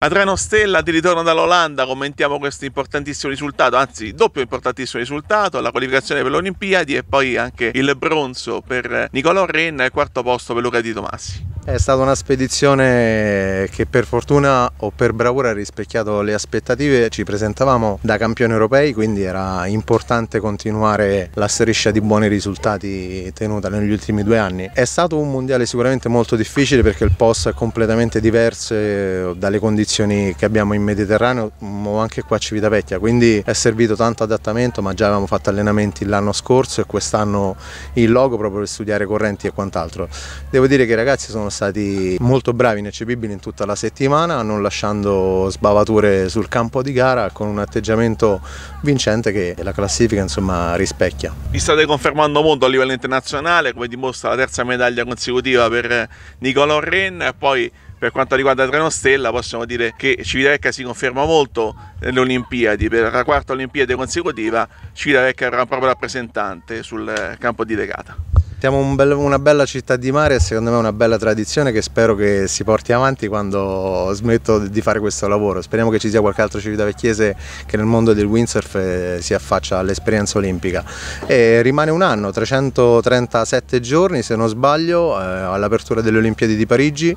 Adriano Stella di ritorno dall'Olanda, commentiamo questo importantissimo risultato, anzi doppio importantissimo risultato, la qualificazione per le Olimpiadi e poi anche il bronzo per Nicolò Renna e il quarto posto per Luca Di Tomassi. È stata una spedizione che per fortuna o per bravura ha rispecchiato le aspettative, ci presentavamo da campioni europei quindi era importante continuare la striscia di buoni risultati tenuta negli ultimi due anni. È stato un mondiale sicuramente molto difficile perché il posto è completamente diverso eh, dalle condizioni che abbiamo in Mediterraneo o anche qua a Civitavecchia quindi è servito tanto adattamento ma già avevamo fatto allenamenti l'anno scorso e quest'anno il logo proprio per studiare correnti e quant'altro. Devo dire che i ragazzi sono stati stati molto bravi, ineccepibili in tutta la settimana, non lasciando sbavature sul campo di gara con un atteggiamento vincente che la classifica insomma, rispecchia. Vi state confermando molto a livello internazionale, come dimostra la terza medaglia consecutiva per Nicolò Ren e poi per quanto riguarda Treno Stella possiamo dire che Civitavecchia si conferma molto nelle Olimpiadi, per la quarta Olimpiade consecutiva Civitavecchia era un proprio rappresentante sul campo di legata. Siamo un bel, una bella città di mare e secondo me è una bella tradizione che spero che si porti avanti quando smetto di fare questo lavoro. Speriamo che ci sia qualche altro civitavecchiese che nel mondo del windsurf eh, si affaccia all'esperienza olimpica. E rimane un anno, 337 giorni se non sbaglio, eh, all'apertura delle Olimpiadi di Parigi.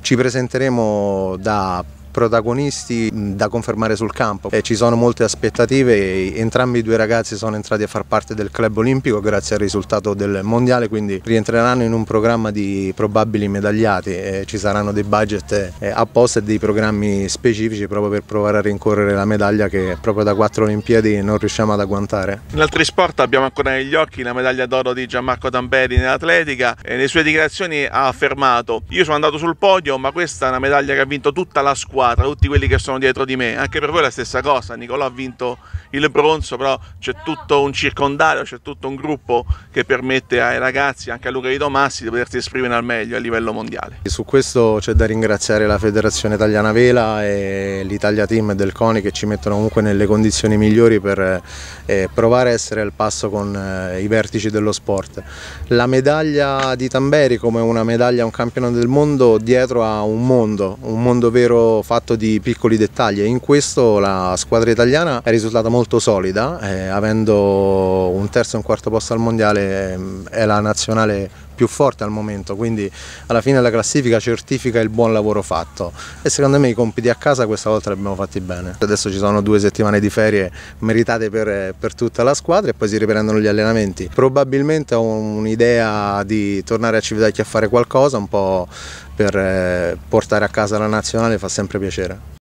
Ci presenteremo da protagonisti da confermare sul campo. E ci sono molte aspettative, entrambi i due ragazzi sono entrati a far parte del club olimpico grazie al risultato del mondiale, quindi rientreranno in un programma di probabili medagliati, e ci saranno dei budget eh, apposta e dei programmi specifici proprio per provare a rincorrere la medaglia che proprio da quattro Olimpiadi non riusciamo ad agguantare. In altri sport abbiamo ancora negli occhi la medaglia d'oro di Gianmarco Tamberi nell'atletica e nelle sue dichiarazioni ha affermato io sono andato sul podio ma questa è una medaglia che ha vinto tutta la squadra tra tutti quelli che sono dietro di me. Anche per voi è la stessa cosa, Nicolò ha vinto il bronzo, però c'è tutto un circondario, c'è tutto un gruppo che permette ai ragazzi, anche a Luca Di Tomassi, di potersi esprimere al meglio a livello mondiale. Su questo c'è da ringraziare la Federazione Italiana Vela e l'Italia Team del CONI che ci mettono comunque nelle condizioni migliori per eh, provare a essere al passo con eh, i vertici dello sport. La medaglia di Tamberi come una medaglia a un campione del mondo dietro a un mondo, un mondo vero fatto di piccoli dettagli e in questo la squadra italiana è risultata molto solida, eh, avendo un terzo e un quarto posto al mondiale ehm, è la nazionale più forte al momento, quindi alla fine la classifica certifica il buon lavoro fatto e secondo me i compiti a casa questa volta li abbiamo fatti bene. Adesso ci sono due settimane di ferie meritate per, per tutta la squadra e poi si riprendono gli allenamenti. Probabilmente ho un'idea di tornare a Civitacchia a fare qualcosa, un po' per eh, portare a casa la nazionale fa sempre piacere.